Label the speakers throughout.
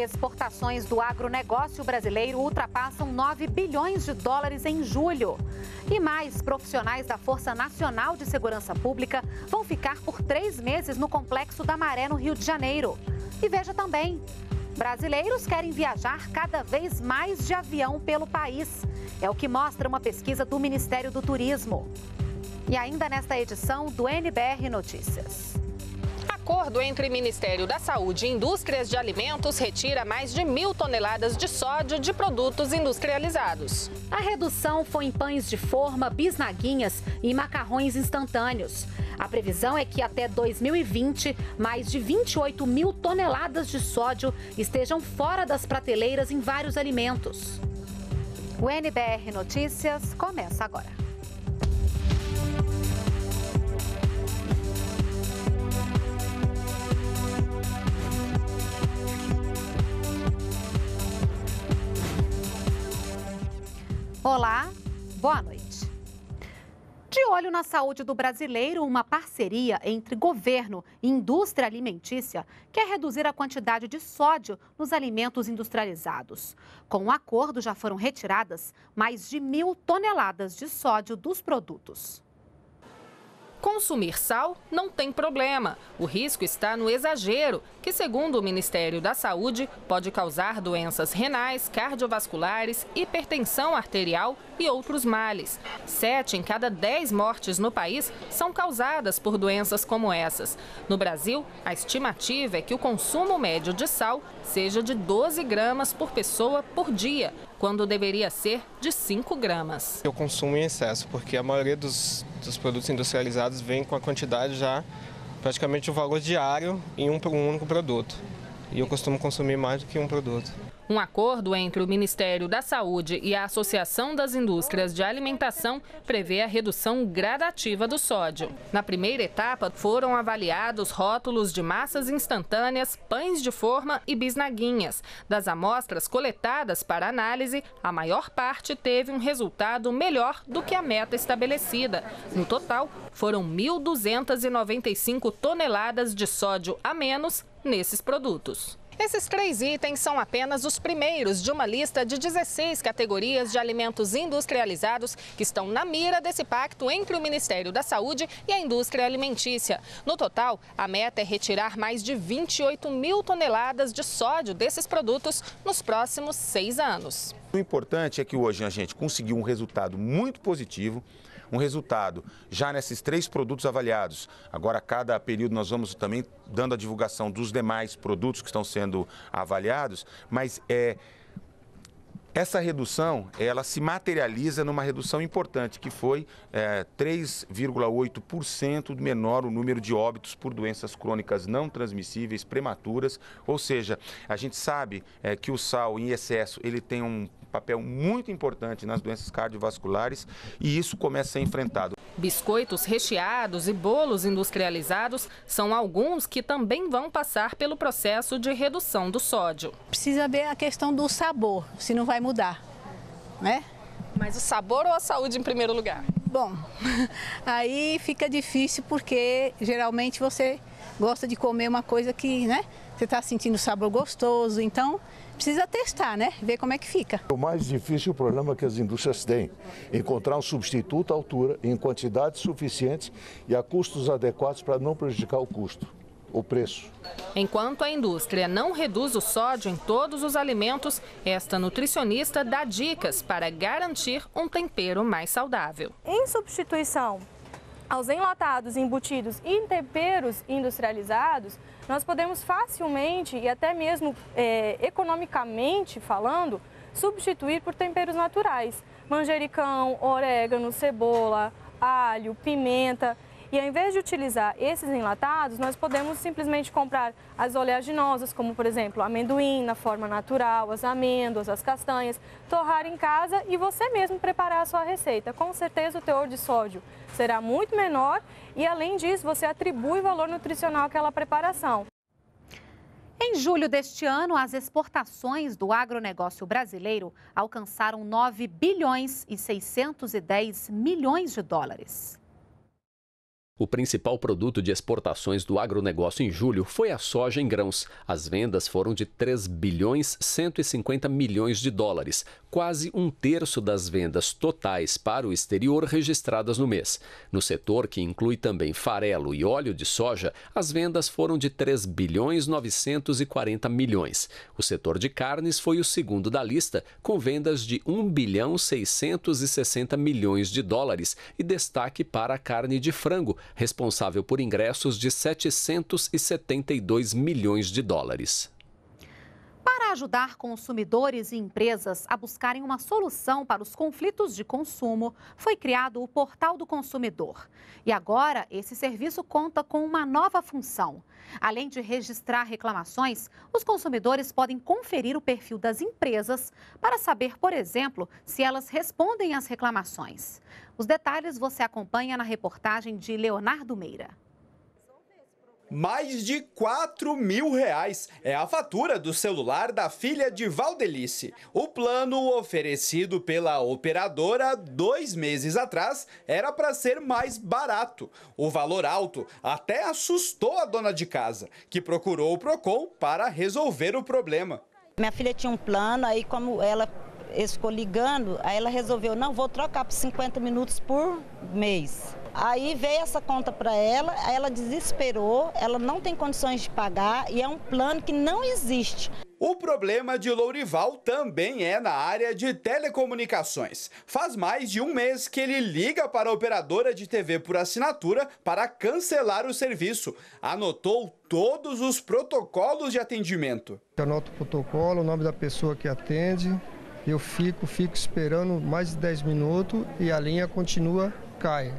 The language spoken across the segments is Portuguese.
Speaker 1: Exportações do agronegócio brasileiro ultrapassam 9 bilhões de dólares em julho. E mais profissionais da Força Nacional de Segurança Pública vão ficar por três meses no Complexo da Maré, no Rio de Janeiro. E veja também: brasileiros querem viajar cada vez mais de avião pelo país. É o que mostra uma pesquisa do Ministério do Turismo. E ainda nesta edição do NBR Notícias
Speaker 2: acordo entre Ministério da Saúde e indústrias de alimentos retira mais de mil toneladas de sódio de produtos industrializados. A redução foi em pães de forma, bisnaguinhas
Speaker 1: e macarrões instantâneos. A previsão é que até 2020, mais de 28 mil toneladas de sódio estejam fora das prateleiras em vários alimentos. O NBR Notícias começa agora. Olá, boa noite. De olho na saúde do brasileiro, uma parceria entre governo e indústria alimentícia quer reduzir a quantidade de sódio nos alimentos industrializados. Com o um acordo, já foram retiradas mais de mil toneladas de sódio dos
Speaker 2: produtos. Consumir sal não tem problema. O risco está no exagero, que, segundo o Ministério da Saúde, pode causar doenças renais, cardiovasculares, hipertensão arterial e outros males. Sete em cada dez mortes no país são causadas por doenças como essas. No Brasil, a estimativa é que o consumo médio de sal seja de 12 gramas por pessoa por dia, quando deveria ser de 5 gramas.
Speaker 3: Eu consumo em excesso, porque a maioria dos, dos produtos industrializados vem com a quantidade já, praticamente o valor diário em um, um único produto e eu costumo consumir mais do que um produto.
Speaker 2: Um acordo entre o Ministério da Saúde e a Associação das Indústrias de Alimentação prevê a redução gradativa do sódio. Na primeira etapa, foram avaliados rótulos de massas instantâneas, pães de forma e bisnaguinhas. Das amostras coletadas para análise, a maior parte teve um resultado melhor do que a meta estabelecida. No total, foram 1.295 toneladas de sódio a menos nesses produtos. Esses três itens são apenas os primeiros de uma lista de 16 categorias de alimentos industrializados que estão na mira desse pacto entre o Ministério da Saúde e a indústria alimentícia. No total, a meta é retirar mais de 28 mil toneladas de sódio desses produtos nos próximos seis anos.
Speaker 3: O importante é que hoje a gente conseguiu um resultado muito positivo um resultado já nesses três produtos avaliados. Agora, a cada período, nós vamos também dando a divulgação dos demais produtos que estão sendo avaliados, mas é. Essa redução, ela se materializa numa redução importante, que foi é, 3,8% menor o número de óbitos por doenças crônicas não transmissíveis, prematuras. Ou seja, a gente sabe é, que o sal em excesso, ele tem um papel muito importante nas doenças cardiovasculares e isso começa a ser enfrentado.
Speaker 2: Biscoitos recheados e bolos industrializados são alguns que também vão passar pelo processo de redução do sódio. Precisa ver a questão do sabor,
Speaker 1: se não vai mudar, né?
Speaker 2: Mas o sabor ou a saúde em primeiro lugar? Bom,
Speaker 1: aí fica difícil porque geralmente você gosta de comer uma coisa que, né? Você está sentindo sabor gostoso, então precisa testar, né? Ver como
Speaker 4: é que fica. O mais difícil problema que as indústrias têm, encontrar um substituto à altura, em quantidades suficientes e a custos adequados para não prejudicar o custo o preço.
Speaker 2: Enquanto a indústria não reduz o sódio em todos os alimentos, esta nutricionista dá dicas para garantir um tempero mais saudável. Em
Speaker 5: substituição aos enlatados, embutidos e temperos industrializados, nós podemos facilmente e até mesmo é, economicamente falando, substituir por temperos naturais. Manjericão, orégano, cebola, alho, pimenta. E ao invés de utilizar esses enlatados, nós podemos simplesmente comprar as oleaginosas, como por exemplo amendoim na forma natural, as amêndoas, as castanhas, torrar em casa e você mesmo preparar a sua receita. Com certeza o teor de sódio
Speaker 1: será muito menor e além disso você atribui valor nutricional àquela preparação. Em julho deste ano, as exportações do agronegócio brasileiro alcançaram 9 bilhões e 610 milhões de dólares.
Speaker 6: O principal produto de exportações do agronegócio em julho foi a soja em grãos. As vendas foram de 3 bilhões 150 milhões de dólares, quase um terço das vendas totais para o exterior registradas no mês. No setor, que inclui também farelo e óleo de soja, as vendas foram de 3 bilhões 940 milhões. O setor de carnes foi o segundo da lista, com vendas de 1 bilhão 660 milhões de dólares e destaque para a carne de frango, responsável por ingressos de 772 milhões de dólares.
Speaker 1: Para ajudar consumidores e empresas a buscarem uma solução para os conflitos de consumo, foi criado o Portal do Consumidor. E agora, esse serviço conta com uma nova função. Além de registrar reclamações, os consumidores podem conferir o perfil das empresas para saber, por exemplo, se elas respondem às reclamações. Os detalhes você acompanha na reportagem de Leonardo Meira.
Speaker 3: Mais de 4 mil reais é a fatura do celular da filha de Valdelice. O plano oferecido pela operadora dois meses atrás era para ser mais barato. O valor alto até assustou a dona de casa, que procurou o PROCON para resolver o problema.
Speaker 1: Minha filha tinha um plano, aí como ela ficou ligando, aí ela resolveu, não, vou trocar por 50 minutos por mês. Aí veio essa conta para ela, ela desesperou, ela não tem condições
Speaker 3: de pagar e é um plano que não existe. O problema de Lourival também é na área de telecomunicações. Faz mais de um mês que ele liga para a operadora de TV por assinatura para cancelar o serviço. Anotou todos os protocolos de atendimento.
Speaker 4: Anoto o protocolo, o nome da pessoa que atende. Eu fico, fico esperando mais de 10 minutos e a linha continua, cai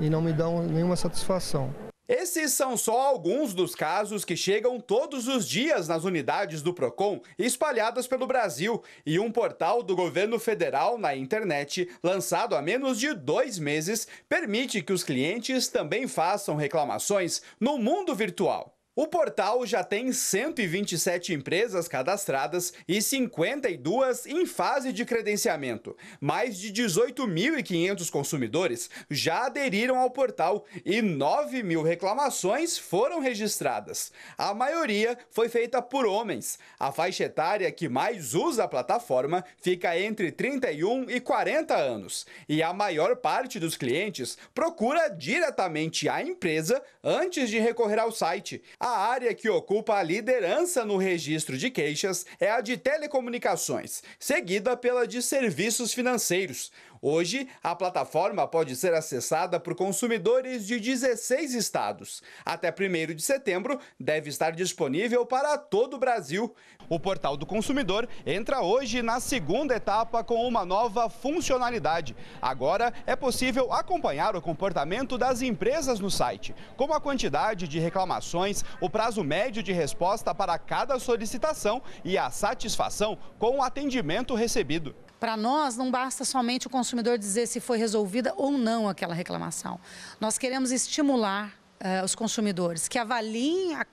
Speaker 4: e não me dão nenhuma satisfação.
Speaker 3: Esses são só alguns dos casos que chegam todos os dias nas unidades do Procon espalhadas pelo Brasil e um portal do governo federal na internet, lançado há menos de dois meses, permite que os clientes também façam reclamações no mundo virtual. O portal já tem 127 empresas cadastradas e 52 em fase de credenciamento. Mais de 18.500 consumidores já aderiram ao portal e 9 mil reclamações foram registradas. A maioria foi feita por homens. A faixa etária que mais usa a plataforma fica entre 31 e 40 anos. E a maior parte dos clientes procura diretamente a empresa antes de recorrer ao site. A a área que ocupa a liderança no registro de queixas é a de telecomunicações, seguida pela de serviços financeiros. Hoje, a plataforma pode ser acessada por consumidores de 16 estados. Até 1 de setembro, deve estar disponível para todo o Brasil. O Portal do Consumidor entra hoje na segunda etapa com uma nova funcionalidade. Agora é possível acompanhar o comportamento das empresas no site, como a quantidade de reclamações, o prazo médio de resposta para cada solicitação e a satisfação com o atendimento recebido.
Speaker 1: Para nós, não basta somente o consumidor dizer se foi resolvida ou não aquela reclamação. Nós queremos estimular uh, os consumidores que avaliem a,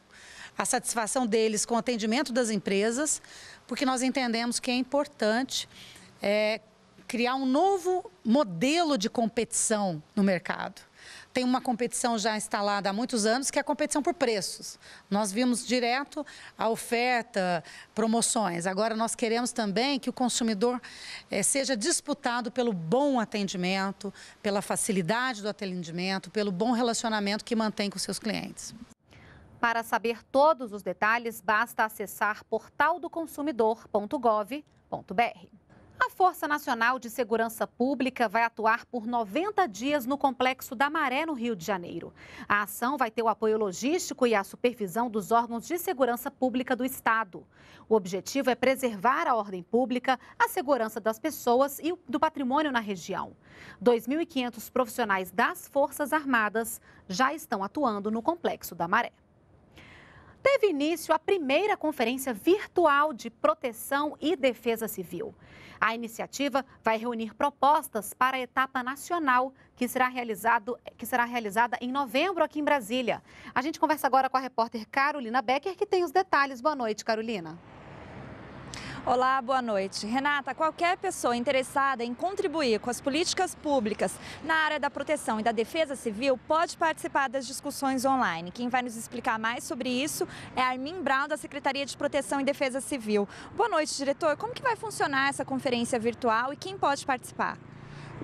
Speaker 1: a satisfação deles com o atendimento das empresas, porque nós entendemos que é importante é, criar um novo modelo de competição no mercado tem uma competição já instalada há muitos anos, que é a competição por preços. Nós vimos direto a oferta, promoções. Agora, nós queremos também que o consumidor eh, seja disputado pelo bom atendimento, pela facilidade do atendimento, pelo bom relacionamento que mantém com seus clientes. Para saber todos os detalhes, basta acessar portaldoconsumidor.gov.br. A Força Nacional de Segurança Pública vai atuar por 90 dias no Complexo da Maré, no Rio de Janeiro. A ação vai ter o apoio logístico e a supervisão dos órgãos de segurança pública do Estado. O objetivo é preservar a ordem pública, a segurança das pessoas e do patrimônio na região. 2.500 profissionais das Forças Armadas já estão atuando no Complexo da Maré teve início a primeira conferência virtual de proteção e defesa civil. A iniciativa vai reunir propostas para a etapa nacional que será, realizado, que será realizada em novembro aqui em Brasília. A gente conversa agora com a repórter Carolina
Speaker 7: Becker, que tem os detalhes. Boa noite, Carolina. Olá, boa noite. Renata, qualquer pessoa interessada em contribuir com as políticas públicas na área da proteção e da defesa civil pode participar das discussões online. Quem vai nos explicar mais sobre isso é Armin Brown, da Secretaria de Proteção e Defesa Civil. Boa noite, diretor. Como que vai funcionar essa conferência virtual e quem pode participar?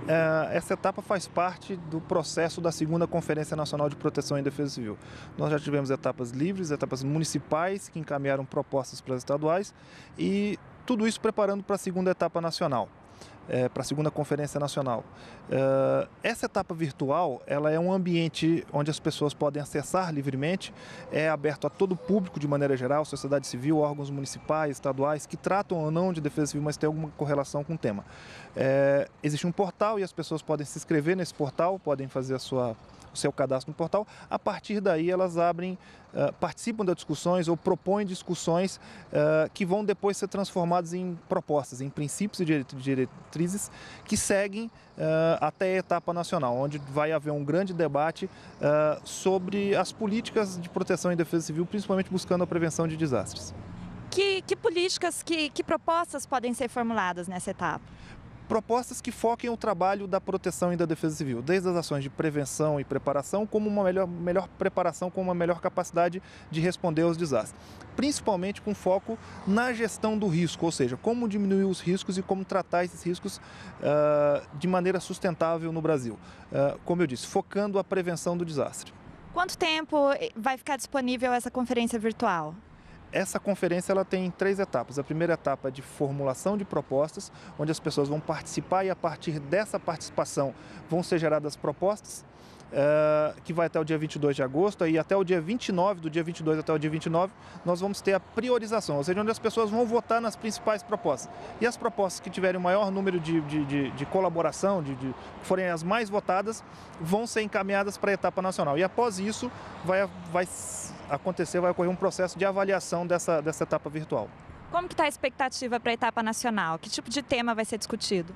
Speaker 4: É, essa etapa faz parte do processo da segunda Conferência Nacional de Proteção e Defesa Civil. Nós já tivemos etapas livres, etapas municipais que encaminharam propostas para as estaduais e tudo isso preparando para a segunda etapa nacional. É, para a segunda conferência nacional. É, essa etapa virtual, ela é um ambiente onde as pessoas podem acessar livremente, é aberto a todo o público de maneira geral, sociedade civil, órgãos municipais, estaduais, que tratam ou não de defesa civil, mas tem alguma correlação com o tema. É, existe um portal e as pessoas podem se inscrever nesse portal, podem fazer a sua o seu cadastro no portal. A partir daí, elas abrem, uh, participam das discussões ou propõem discussões uh, que vão depois ser transformadas em propostas, em princípios e diretrizes que seguem uh, até a etapa nacional, onde vai haver um grande debate sobre as políticas de proteção e defesa civil, principalmente buscando a prevenção de desastres.
Speaker 7: Que, que, políticas, que, que, propostas podem ser formuladas
Speaker 4: nessa etapa? propostas que foquem o trabalho da proteção e da defesa civil, desde as ações de prevenção e preparação, como uma melhor, melhor preparação, com uma melhor capacidade de responder aos desastres, principalmente com foco na gestão do risco, ou seja, como diminuir os riscos e como tratar esses riscos uh, de maneira sustentável no Brasil. Uh, como eu disse, focando a prevenção do desastre.
Speaker 7: Quanto tempo eh, vai ficar disponível essa conferência
Speaker 4: virtual? essa conferência ela tem três etapas. A primeira etapa é de formulação de propostas, onde as pessoas vão participar e a partir dessa participação vão ser geradas propostas eh, que vai até o dia 22 de agosto, e até o dia 29, do dia 22 até o dia 29, nós vamos ter a priorização, ou seja, onde as pessoas vão votar nas principais propostas. E as propostas que tiverem o maior número de, de, de, de colaboração, de, de, que forem as mais votadas, vão ser encaminhadas para a etapa nacional. E após isso, vai, vai acontecer, vai ocorrer um processo de avaliação dessa, dessa etapa virtual.
Speaker 7: Como que está a expectativa para a etapa nacional? Que tipo de tema vai ser discutido?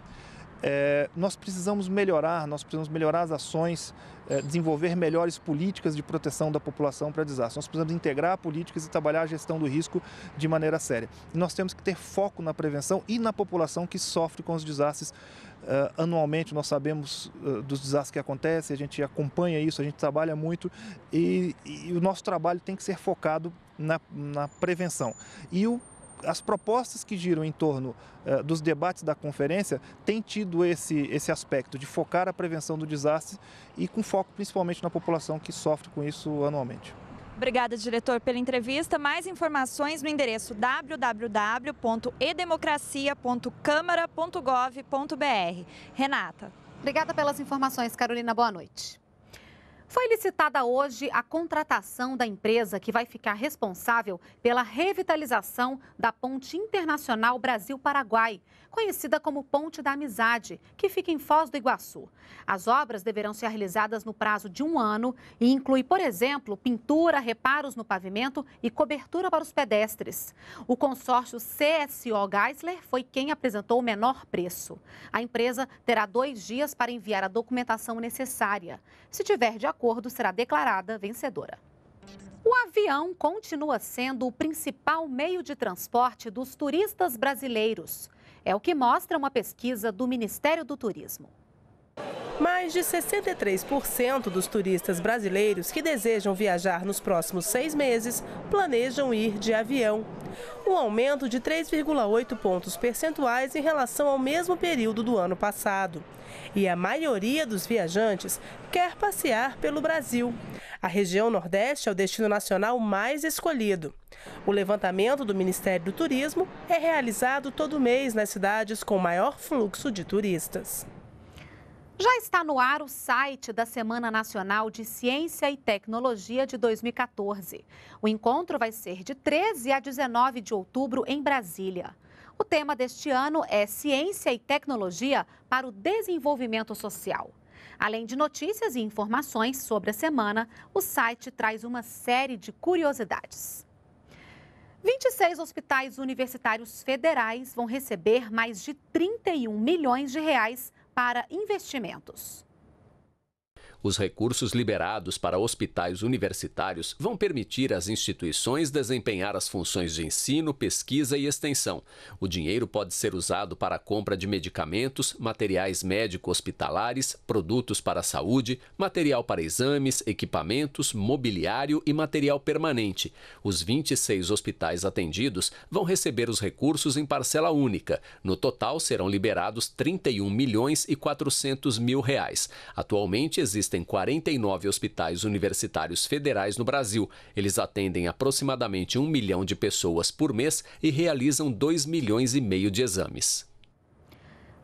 Speaker 4: é, nós precisamos melhorar, nós precisamos melhorar as ações, é, desenvolver melhores políticas de proteção da população para desastres. Nós precisamos integrar políticas e trabalhar a gestão do risco de maneira séria. nós temos que ter foco na prevenção e na população que sofre com os desastres. Uh, anualmente nós sabemos uh, dos desastres que acontecem, a gente acompanha isso, a gente trabalha muito e, e o nosso trabalho tem que ser focado na, na prevenção. E o as propostas que giram em torno eh, dos debates da conferência têm tido esse, esse aspecto de focar a prevenção do desastre e com foco principalmente na população que sofre com isso anualmente.
Speaker 7: Obrigada, diretor, pela entrevista. Mais informações no endereço www.edemocracia.câmara.gov.br. Renata. Obrigada pelas informações, Carolina. Boa
Speaker 1: noite. Foi licitada hoje a contratação da empresa que vai ficar responsável pela revitalização da Ponte Internacional Brasil-Paraguai, conhecida como Ponte da Amizade, que fica em Foz do Iguaçu. As obras deverão ser realizadas no prazo de um ano e inclui, por exemplo, pintura, reparos no pavimento e cobertura para os pedestres. O consórcio CSO Geisler foi quem apresentou o menor preço. A empresa terá dois dias para enviar a documentação necessária. Se tiver de acordo, acordo será declarada vencedora. O avião continua sendo o principal meio de transporte dos turistas brasileiros. É o que mostra uma pesquisa do Ministério do Turismo.
Speaker 2: Mais de 63% dos turistas brasileiros que desejam viajar nos próximos seis meses planejam ir de avião. Um aumento de 3,8 pontos percentuais em relação ao mesmo período do ano passado. E a maioria dos viajantes quer passear pelo Brasil. A região Nordeste é o destino nacional mais escolhido. O levantamento do Ministério do Turismo é realizado todo mês nas cidades com maior fluxo de turistas.
Speaker 1: Já está no ar o site da Semana Nacional de Ciência e Tecnologia de 2014. O encontro vai ser de 13 a 19 de outubro em Brasília. O tema deste ano é Ciência e Tecnologia para o Desenvolvimento Social. Além de notícias e informações sobre a semana, o site traz uma série de curiosidades. 26 hospitais universitários federais vão receber mais de 31 milhões de reais para investimentos.
Speaker 6: Os recursos liberados para hospitais universitários vão permitir às instituições desempenhar as funções de ensino, pesquisa e extensão. O dinheiro pode ser usado para a compra de medicamentos, materiais médico-hospitalares, produtos para a saúde, material para exames, equipamentos, mobiliário e material permanente. Os 26 hospitais atendidos vão receber os recursos em parcela única. No total, serão liberados 31 milhões e 400 mil reais. Atualmente, existem Existem 49 hospitais universitários federais no Brasil. Eles atendem aproximadamente um milhão de pessoas por mês e realizam 2 milhões e meio de exames.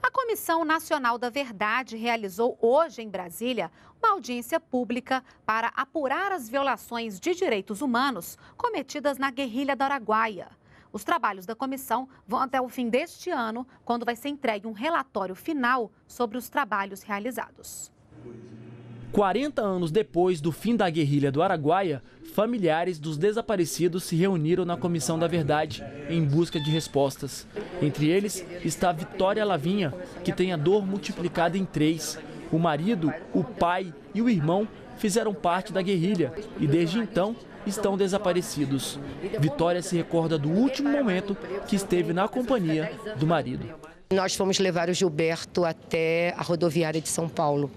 Speaker 1: A Comissão Nacional da Verdade realizou hoje em Brasília uma audiência pública para apurar as violações de direitos humanos cometidas na guerrilha da Araguaia. Os trabalhos da comissão vão até o fim deste ano, quando vai ser entregue um relatório final sobre os trabalhos realizados.
Speaker 6: 40 anos depois do fim da guerrilha do Araguaia, familiares dos desaparecidos se reuniram na Comissão da Verdade em busca de respostas. Entre eles está Vitória Lavinha, que tem a dor multiplicada em três. O marido, o pai e o irmão fizeram parte da guerrilha e desde então estão desaparecidos. Vitória se recorda do último momento que esteve na companhia do marido.
Speaker 1: Nós fomos levar o Gilberto até a rodoviária de São Paulo.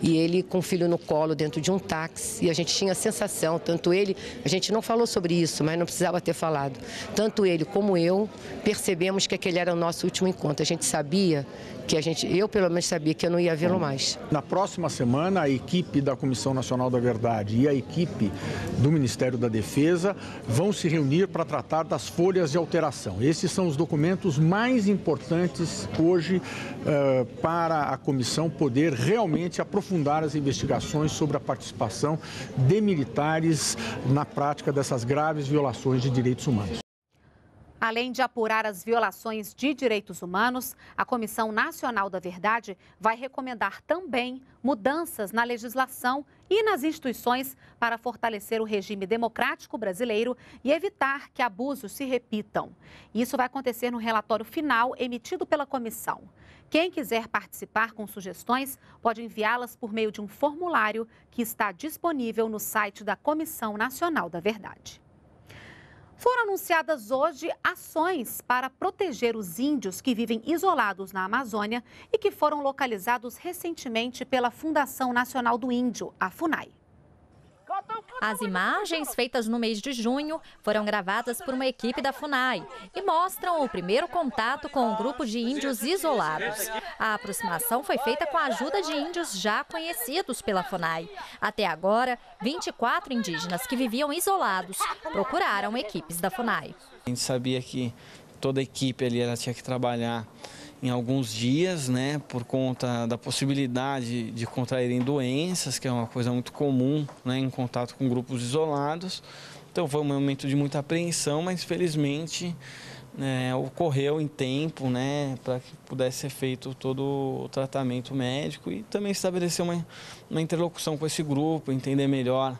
Speaker 1: E ele com o filho no colo, dentro de um táxi, e a gente tinha a sensação, tanto ele, a gente não falou sobre isso, mas não precisava ter falado. Tanto ele como eu percebemos que aquele era o nosso último encontro. A gente sabia que a gente, eu pelo menos sabia que eu não ia vê-lo
Speaker 6: mais. Na próxima semana, a equipe da Comissão Nacional da Verdade e a equipe do Ministério da Defesa vão se reunir para tratar das folhas de alteração. Esses são os documentos mais importantes hoje uh, para a comissão poder realmente aprofundar as investigações sobre a participação de militares na prática dessas graves violações de direitos humanos.
Speaker 1: Além de apurar as violações de direitos humanos, a Comissão Nacional da Verdade vai recomendar também mudanças na legislação e nas instituições para fortalecer o regime democrático brasileiro e evitar que abusos se repitam. Isso vai acontecer no relatório final emitido pela comissão. Quem quiser participar com sugestões pode enviá-las por meio de um formulário que está disponível no site da Comissão Nacional da Verdade. Foram anunciadas hoje ações para proteger os índios que vivem isolados na Amazônia e que foram localizados recentemente pela Fundação Nacional do Índio, a FUNAI. As imagens feitas no mês de junho
Speaker 5: foram gravadas por uma equipe da FUNAI e mostram o primeiro contato com um grupo de índios isolados. A aproximação foi feita com a ajuda de índios já conhecidos pela FUNAI. Até agora, 24 indígenas que viviam isolados procuraram equipes da FUNAI.
Speaker 3: A gente sabia que toda a equipe ali ela tinha que trabalhar em alguns dias, né, por conta da possibilidade de contraírem doenças, que é uma coisa muito comum né, em contato com grupos isolados. Então foi um momento de muita apreensão, mas felizmente né, ocorreu em tempo né, para que pudesse ser feito todo o tratamento médico e também estabelecer uma, uma interlocução com esse grupo, entender melhor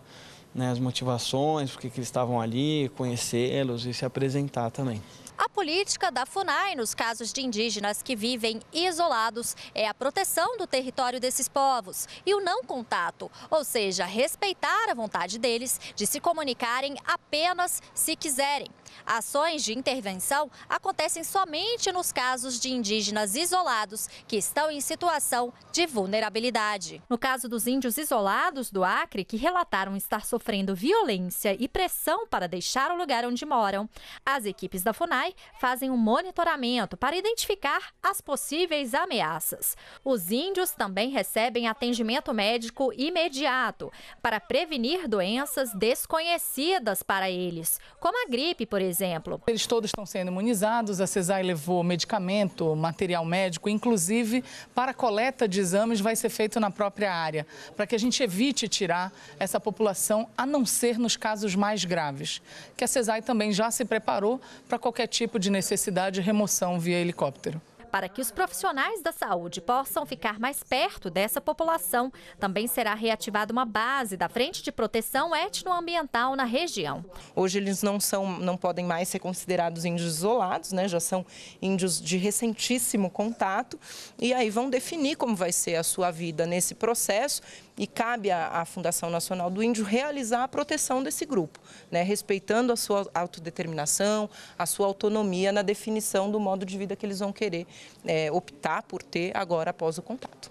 Speaker 3: né, as motivações, porque que eles estavam ali, conhecê-los e se apresentar também.
Speaker 5: A política da FUNAI nos casos de indígenas que vivem isolados é a proteção do território desses povos e o não contato, ou seja, respeitar a vontade deles de se comunicarem apenas se quiserem. Ações de intervenção acontecem somente nos casos de indígenas isolados que estão em situação de vulnerabilidade. No caso dos índios isolados do Acre, que relataram estar sofrendo violência e pressão para deixar o lugar onde moram, as equipes da FUNAI fazem um monitoramento para identificar as possíveis ameaças. Os índios também recebem atendimento médico imediato para prevenir doenças desconhecidas para eles, como
Speaker 2: a gripe, por por exemplo. Eles todos estão sendo imunizados, a CESAI levou medicamento, material médico, inclusive para coleta de exames vai ser feito na própria área, para que a gente evite tirar essa população, a não ser nos casos mais graves, que a CESAI também já se preparou para qualquer tipo de necessidade de remoção via helicóptero. Para
Speaker 5: que os profissionais da saúde possam ficar mais perto dessa população, também será reativada uma base da Frente de Proteção Etnoambiental
Speaker 2: na região. Hoje eles não são, não podem mais ser considerados índios isolados, né? Já são índios de recentíssimo contato e aí vão definir como vai ser a sua vida nesse processo e cabe à Fundação Nacional do Índio realizar a proteção desse grupo, né? respeitando a sua autodeterminação, a sua autonomia na definição do modo de vida que eles vão querer é, optar por ter agora após o contato.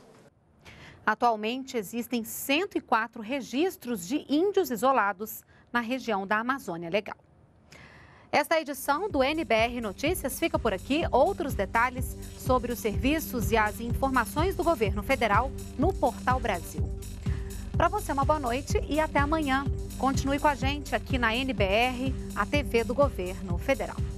Speaker 1: Atualmente existem 104 registros de índios isolados na região da Amazônia Legal. Esta edição do NBR Notícias fica por aqui. Outros detalhes sobre os serviços e as informações do governo federal no Portal Brasil. Para você, uma boa noite e até amanhã. Continue com a gente aqui na NBR, a TV do Governo Federal.